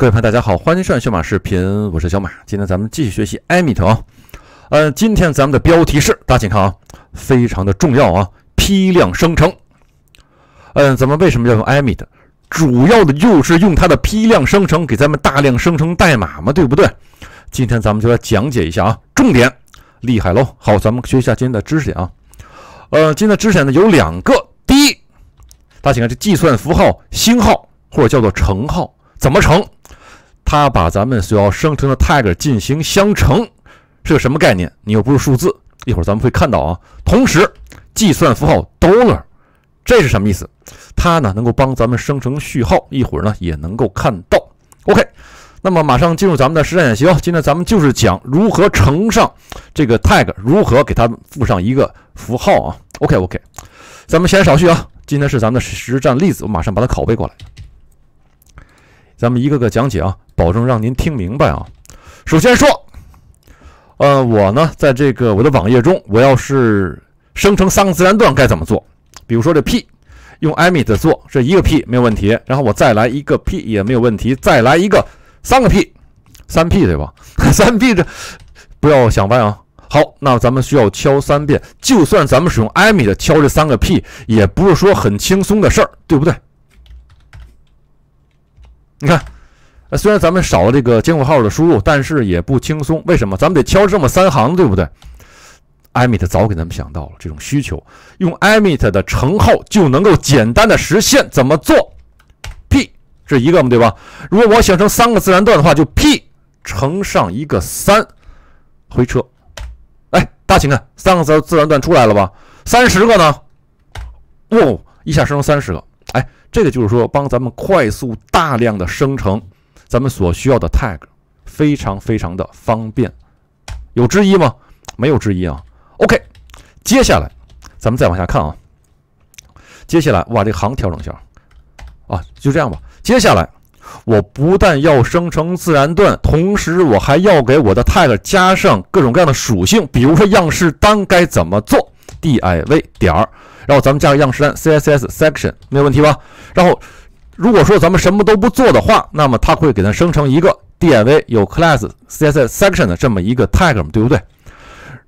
各位朋友，大家好，欢迎收看小马视频，我是小马。今天咱们继续学习 e m m t 啊，呃，今天咱们的标题是，大家请看啊，非常的重要啊，批量生成。嗯，咱们为什么要用 e m m t 主要的就是用它的批量生成，给咱们大量生成代码嘛，对不对？今天咱们就来讲解一下啊，重点，厉害喽。好，咱们学一下今天的知识点啊，呃，今天的知识点呢有两个，第一，大家请看这计算符号星号或者叫做乘号，怎么乘？它把咱们所要生成的 tag 进行相乘，是个什么概念？你又不是数字，一会儿咱们会看到啊。同时计算符号 dollar，这是什么意思？它呢能够帮咱们生成序号，一会儿呢也能够看到。OK，那么马上进入咱们的实战演习哦。今天咱们就是讲如何乘上这个 tag，如何给它附上一个符号啊。OK OK，咱们先少叙啊，今天是咱们的实战例子，我马上把它拷贝过来。咱们一个个讲解啊，保证让您听明白啊。首先说，呃，我呢在这个我的网页中，我要是生成三个自然段该怎么做？比如说这 P，用艾米的做这一个 P 没有问题，然后我再来一个 P 也没有问题，再来一个三个 P，三 P 对吧？三 P 这不要想歪啊。好，那咱们需要敲三遍，就算咱们使用艾米的敲这三个 P，也不是说很轻松的事儿，对不对？你看，虽然咱们少了这个监控号的输入，但是也不轻松。为什么？咱们得敲这么三行，对不对艾米特早给咱们想到了这种需求，用艾米特的乘号就能够简单的实现。怎么做？P 这一个嘛，对吧？如果我想成三个自然段的话，就 P 乘上一个三，回车。哎，大家请看，三个字自然段出来了吧？三十个呢？哦，一下生成三十个。这个就是说，帮咱们快速大量的生成咱们所需要的 tag，非常非常的方便。有之一吗？没有之一啊。OK，接下来咱们再往下看啊。接下来，把这行调整一下啊，就这样吧。接下来，我不但要生成自然段，同时我还要给我的 tag 加上各种各样的属性，比如说样式单该怎么做。div 点儿，然后咱们加个样式单，CSS section 没有问题吧？然后如果说咱们什么都不做的话，那么它会给它生成一个 div 有 class CSS section 的这么一个 tag 对不对？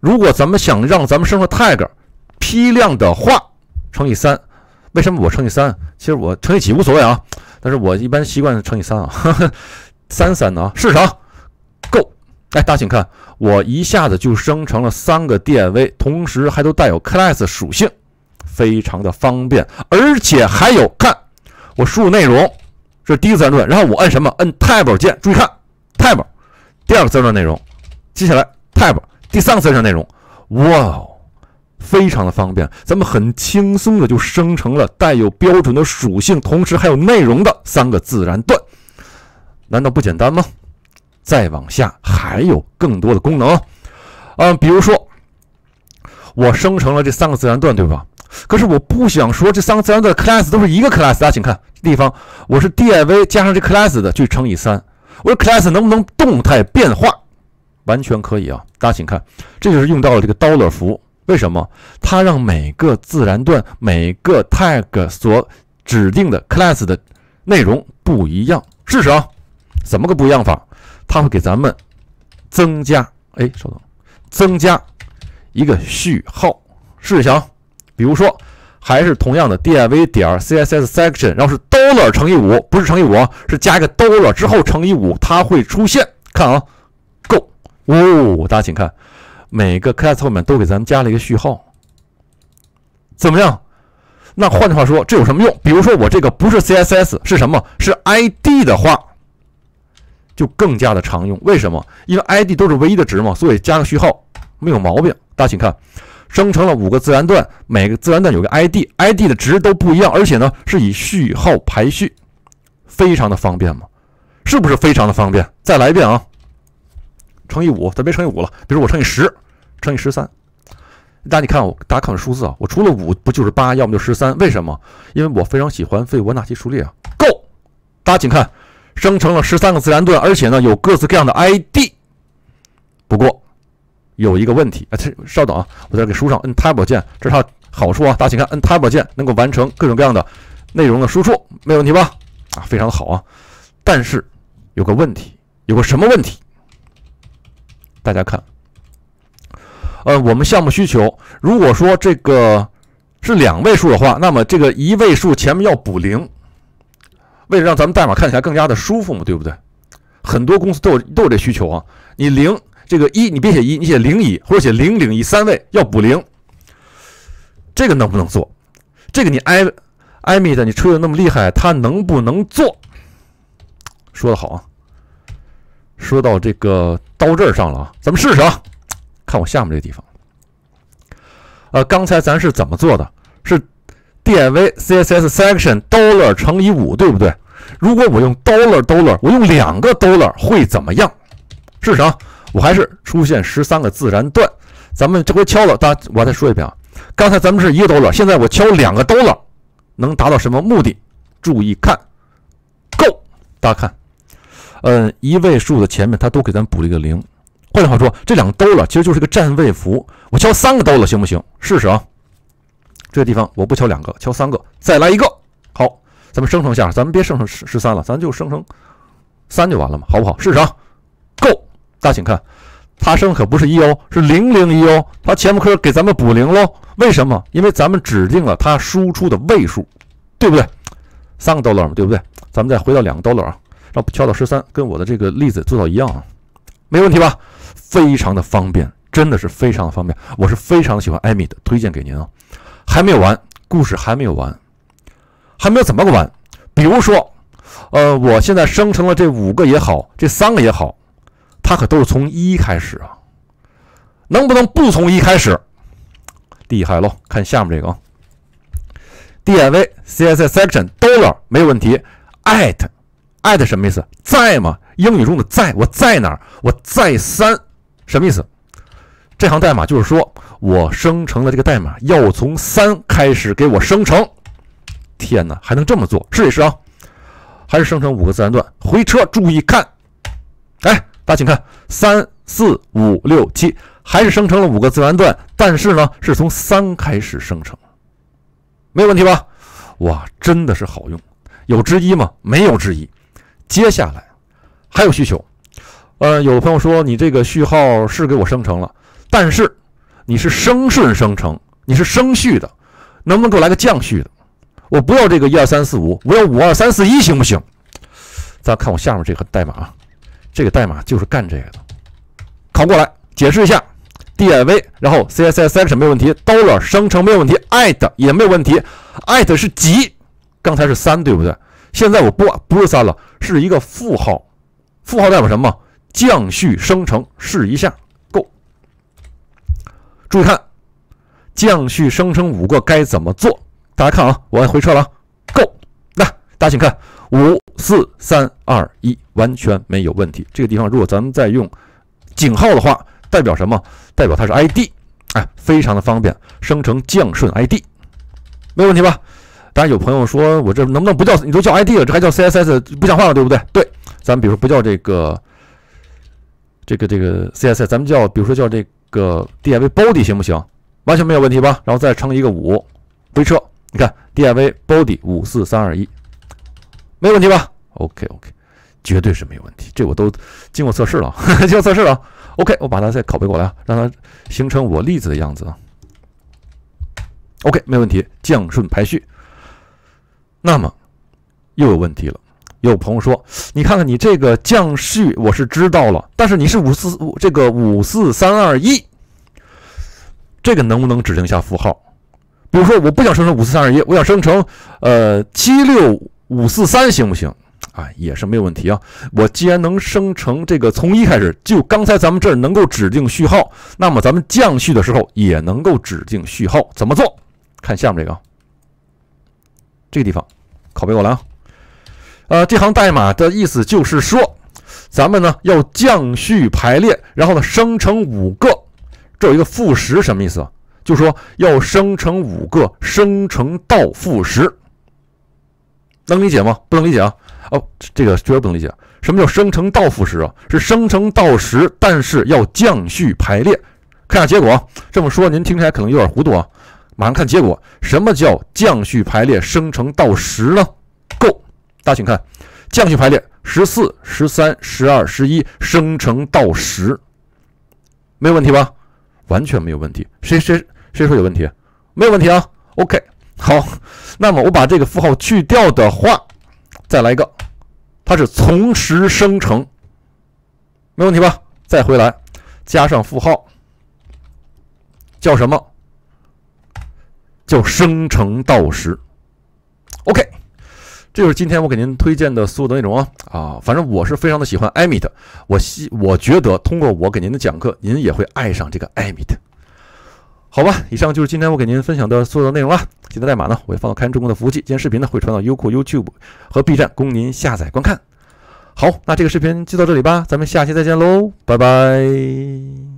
如果咱们想让咱们生成 tag 批量的话，乘以三，为什么我乘以三？其实我乘以几无所谓啊，但是我一般习惯乘以三啊，三三的啊，试啊。哎，大家请看，我一下子就生成了三个 d i v 同时还都带有 class 属性，非常的方便，而且还有看我输入内容，这是第一个自然段，然后我按什么？按 tab 键，注意看 tab，第二个自然段内容，接下来 tab 第三个自然段内容，哇，哦！非常的方便，咱们很轻松的就生成了带有标准的属性，同时还有内容的三个自然段，难道不简单吗？再往下还有更多的功能，嗯，比如说我生成了这三个自然段，对吧？可是我不想说这三个自然段 class 都是一个 class，大家请看地方，我是 div 加上这 class 的，去乘以三。我说 class 能不能动态变化？完全可以啊，大家请看，这就是用到了这个 dollar 符。为什么？它让每个自然段每个 tag 所指定的 class 的内容不一样。试试啊，怎么个不一样法？它会给咱们增加，哎，稍等，增加一个序号。试想，比如说还是同样的 div 点儿 css section，然后是 dollar 乘以五，不是乘以五，是加一个 dollar 之后乘以五，它会出现。看啊，go 哦，大家请看，每个 class 后面都给咱们加了一个序号。怎么样？那换句话说，这有什么用？比如说我这个不是 css 是什么？是 id 的话。就更加的常用，为什么？因为 ID 都是唯一的值嘛，所以加个序号没有毛病。大家请看，生成了五个自然段，每个自然段有个 ID，ID 的值都不一样，而且呢是以序号排序，非常的方便嘛，是不是非常的方便？再来一遍啊，乘以五，咱别乘以五了，比如我乘以十，乘以十三，大家你看，我大家看数字啊，我除了五不就是八，要么就十三，为什么？因为我非常喜欢斐波那契数列啊，够。大家请看。生成了十三个自然段，而且呢有各自各样的 ID。不过有一个问题，啊，这稍等啊，我再给书上摁 Tab 键，这是它好处啊，大家请看，摁 Tab 键能够完成各种各样的内容的输出，没问题吧？啊，非常的好啊。但是有个问题，有个什么问题？大家看，呃，我们项目需求，如果说这个是两位数的话，那么这个一位数前面要补零。为了让咱们代码看起来更加的舒服嘛，对不对？很多公司都有都有这需求啊。你零这个一，你别写一，你写零一，或者写零零一三位要补零，这个能不能做？这个你艾艾米的你吹的那么厉害，他能不能做？说的好啊！说到这个刀刃上了啊，咱们试试啊，看我下面这个地方。呃，刚才咱是怎么做的？是 d i v CSS section dollar 乘以五，对不对？如果我用 dollar dollar，我用两个 dollar 会怎么样？试试，我还是出现十三个自然段。咱们这回敲了，大家我再说一遍啊。刚才咱们是一个 dollar，现在我敲两个 dollar，能达到什么目的？注意看，g o 大家看，嗯，一位数的前面它都给咱补了一个零。换句话说，这两个 dollar 其实就是一个占位符。我敲三个 dollar 行不行？试试啊。这个地方我不敲两个，敲三个，再来一个。咱们生成一下，咱们别生成十十三了，咱就生成三就完了嘛，好不好？试场，Go，大家请看，它生可不是一哦，是零零一哦，它前面科给咱们补零喽。为什么？因为咱们指定了它输出的位数，对不对？三个 dollar 嘛，对不对？咱们再回到两个 dollar 啊，让敲到十三，跟我的这个例子做到一样啊，没问题吧？非常的方便，真的是非常的方便，我是非常喜欢艾米的，推荐给您啊。还没有完，故事还没有完。还没有怎么个完，比如说，呃，我现在生成了这五个也好，这三个也好，它可都是从一开始啊，能不能不从一开始？厉害喽！看下面这个啊，div css section dollar 没有问题。at at 什么意思？在吗？英语中的在，我在哪儿？我在三，什么意思？这行代码就是说我生成的这个代码，要从三开始给我生成。天哪，还能这么做？试一试啊！还是生成五个自然段，回车。注意看，哎，大家请看，三四五六七，还是生成了五个自然段，但是呢，是从三开始生成，没有问题吧？哇，真的是好用！有之一吗？没有之一。接下来还有需求，呃，有朋友说你这个序号是给我生成了，但是你是升顺生成，你是升序的，能不能给我来个降序的？我不要这个一二三四五，我要五二三四一行不行？再看我下面这个代码，啊，这个代码就是干这个的。拷过来，解释一下。D I V，然后 C S S section 没有问题，Dollar 生成没有问题，At 也没有问题。At 是几？刚才是三，对不对？现在我不不是三了，是一个负号。负号代表什么？降序生成，试一下。Go。注意看，降序生成五个该怎么做？大家看啊，我回车了，Go，来，大家请看，五四三二一，完全没有问题。这个地方如果咱们再用井号的话，代表什么？代表它是 ID，哎，非常的方便，生成降顺 ID，没有问题吧？当然有朋友说我这能不能不叫，你都叫 ID 了，这还叫 CSS 不讲话了对不对？对，咱们比如说不叫这个这个这个 CSS，咱们叫比如说叫这个 D v Body 行不行？完全没有问题吧？然后再乘一个五，回撤。你看，div body 五四三二一，没问题吧？OK OK，绝对是没有问题，这我都经过测试了，经过测试了。OK，我把它再拷贝过来啊，让它形成我例子的样子啊。OK，没问题，降顺排序。那么又有问题了，有朋友说，你看看你这个降序，我是知道了，但是你是五四这个五四三二一，这个能不能指定下符号？比如说，我不想生成五四三二一，我想生成，呃，七六五四三，行不行？啊，也是没有问题啊。我既然能生成这个，从一开始就刚才咱们这儿能够指定序号，那么咱们降序的时候也能够指定序号。怎么做？看下面这个，这个地方，拷贝过来啊。呃，这行代码的意思就是说，咱们呢要降序排列，然后呢生成五个。这有一个负十，什么意思？就说要生成五个生成到负十，能理解吗？不能理解啊！哦，这个绝对不能理解。什么叫生成到负十啊？是生成倒十，但是要降序排列。看下结果。这么说您听起来可能有点糊涂啊。马上看结果。什么叫降序排列生成倒十呢？够。大家请看，降序排列：十四、十三、十二、十一，生成倒十，没有问题吧？完全没有问题。谁谁？谁说有问题？没有问题啊。OK，好，那么我把这个负号去掉的话，再来一个，它是从时生成，没问题吧？再回来加上负号，叫什么？叫生成到时。OK，这就是今天我给您推荐的所有的内容啊。啊，反正我是非常的喜欢艾米 t 我希我觉得通过我给您的讲课，您也会爱上这个艾米 t 好吧，以上就是今天我给您分享的所有的内容了。其他代码呢，我会放到看中国的服务器。今天视频呢，会传到优酷、YouTube 和 B 站，供您下载观看。好，那这个视频就到这里吧，咱们下期再见喽，拜拜。